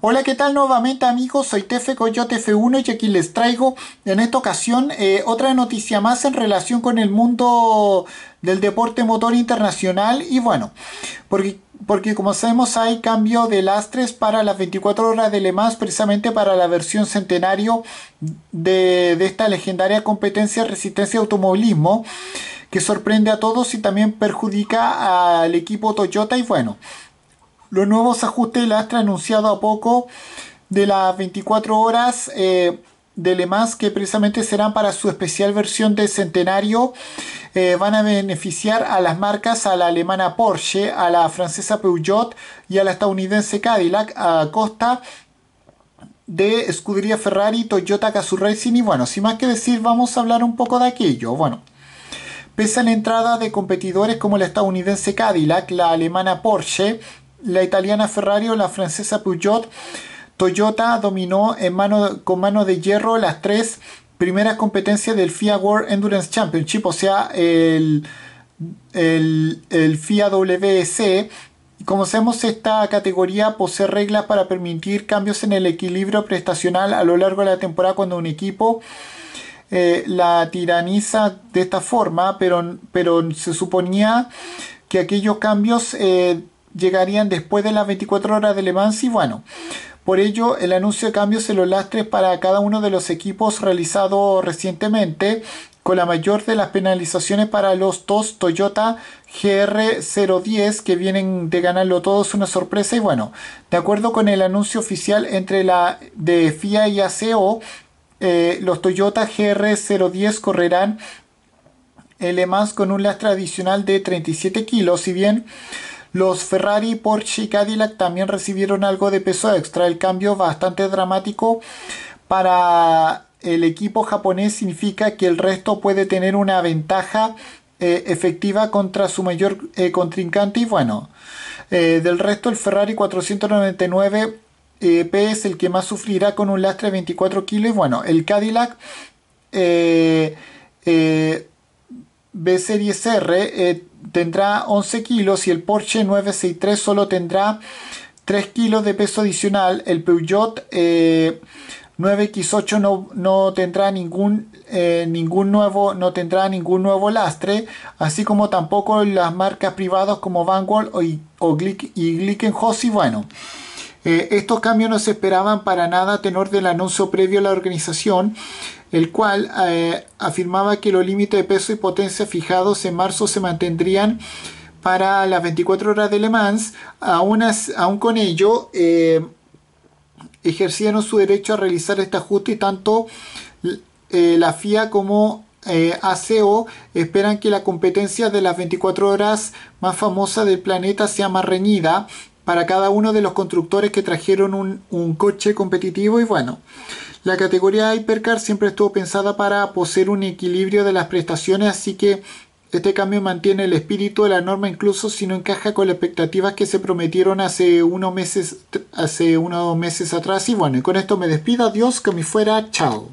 Hola, ¿qué tal nuevamente amigos? Soy Tefe Coyote F1 y aquí les traigo en esta ocasión eh, otra noticia más en relación con el mundo del deporte motor internacional y bueno, porque, porque como sabemos hay cambio de lastres para las 24 horas de Le Mans precisamente para la versión centenario de, de esta legendaria competencia Resistencia Automovilismo que sorprende a todos y también perjudica al equipo Toyota y bueno, los nuevos ajustes de Astra anunciado a poco de las 24 horas eh, de Le Mans que precisamente serán para su especial versión de centenario eh, van a beneficiar a las marcas a la alemana Porsche, a la francesa Peugeot y a la estadounidense Cadillac a costa de escudería Ferrari, Toyota, Gazoo Racing y bueno, sin más que decir vamos a hablar un poco de aquello. Bueno, pese a la entrada de competidores como la estadounidense Cadillac, la alemana Porsche, la italiana Ferrari o la francesa Peugeot, Toyota dominó con mano de hierro las tres primeras competencias del FIA World Endurance Championship, o sea, el, el, FIA WEC. Como sabemos, esta categoría posee reglas para permitir cambios en el equilibrio prestacional a lo largo de la temporada cuando un equipo eh, la tiraniza de esta forma, pero, pero se suponía que aquellos cambios eh, llegarían después de las 24 horas de Le y bueno, por ello el anuncio de cambios en los lastres para cada uno de los equipos realizado recientemente con la mayor de las penalizaciones para los dos Toyota GR010 que vienen de ganarlo todos una sorpresa y bueno, de acuerdo con el anuncio oficial entre la de FIA y ACO, eh, los Toyota GR010 correrán el con un lastre adicional de 37 kilos, si bien los Ferrari, Porsche y Cadillac también recibieron algo de peso extra. El cambio bastante dramático para el equipo japonés significa que el resto puede tener una ventaja eh, efectiva contra su mayor eh, contrincante y bueno, eh, del resto el Ferrari 499 P es el que más sufrirá con un lastre de 24 kilos y bueno, el Cadillac B Series R eh, tendrá 11 kilos y el Porsche 963 solo tendrá 3 kilos de peso adicional. El Peugeot 9X8 eh, no, no tendrá ningún, eh, ningún nuevo, no tendrá ningún nuevo lastre, así como tampoco las marcas privadas como Vanguard o, o Glick, y Glickenhaus y bueno. Eh, estos cambios no se esperaban para nada a tenor del anuncio previo a la organización, el cual eh, afirmaba que los límites de peso y potencia fijados en marzo se mantendrían para las 24 horas de Le Mans, aún, con ello eh, ejercieron su derecho a realizar este ajuste y tanto la FIA como eh, ACO esperan que la competencia de las 24 horas más famosa del planeta sea más reñida para cada uno de los constructores que trajeron un, coche competitivo y bueno. La categoría Hypercar siempre estuvo pensada para poseer un equilibrio de las prestaciones, así que este cambio mantiene el espíritu de la norma incluso si no encaja con las expectativas que se prometieron hace unos meses, hace unos meses atrás. Y bueno, y con esto me despido. Adiós, que me fuera. Chao.